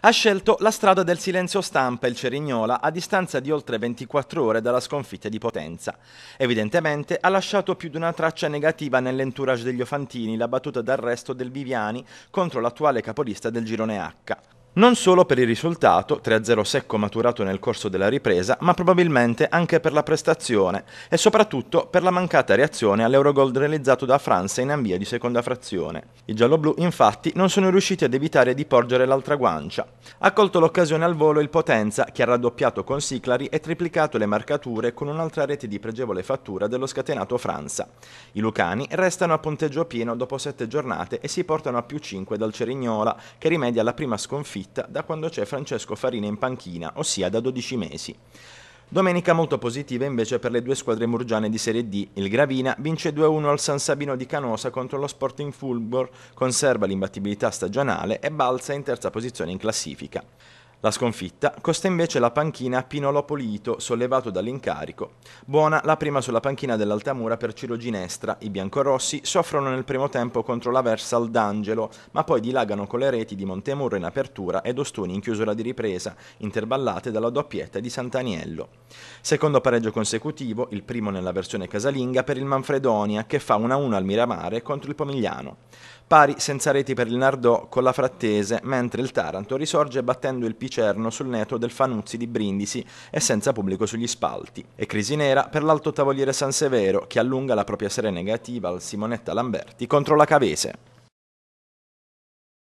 Ha scelto la strada del silenzio stampa il Cerignola a distanza di oltre 24 ore dalla sconfitta di Potenza. Evidentemente ha lasciato più di una traccia negativa nell'entourage degli Ofantini la battuta d'arresto del Viviani contro l'attuale capolista del girone H. Non solo per il risultato, 3-0 secco maturato nel corso della ripresa, ma probabilmente anche per la prestazione e soprattutto per la mancata reazione all'Eurogold realizzato da Franza in ambia di seconda frazione. I gialloblu infatti non sono riusciti ad evitare di porgere l'altra guancia. Ha colto l'occasione al volo il Potenza che ha raddoppiato con Siclari e triplicato le marcature con un'altra rete di pregevole fattura dello scatenato Franza. I lucani restano a punteggio pieno dopo 7 giornate e si portano a più 5 dal Cerignola che rimedia alla prima sconfitta sconfitta da quando c'è Francesco Farina in panchina, ossia da 12 mesi. Domenica molto positiva invece per le due squadre murgiane di Serie D. Il Gravina vince 2-1 al San Sabino di Canosa contro lo Sporting Fulgor, conserva l'imbattibilità stagionale e balza in terza posizione in classifica. La sconfitta costa invece la panchina a Pinolo Polito, sollevato dall'incarico. Buona la prima sulla panchina dell'Altamura per Ciro Ginestra. I biancorossi soffrono nel primo tempo contro la Versal d'Angelo, ma poi dilagano con le reti di Montemurro in apertura ed Ostoni in chiusura di ripresa, intervallate dalla doppietta di Sant'Aniello. Secondo pareggio consecutivo, il primo nella versione casalinga per il Manfredonia, che fa 1-1 al Miramare contro il Pomigliano. Pari senza reti per il Nardò con la Frattese, mentre il Taranto risorge battendo il Picciano Cerno sul netto del Fanuzzi di Brindisi e senza pubblico sugli spalti. E crisi nera per l'alto tavoliere San Severo che allunga la propria serie negativa al Simonetta Lamberti contro la Cavese.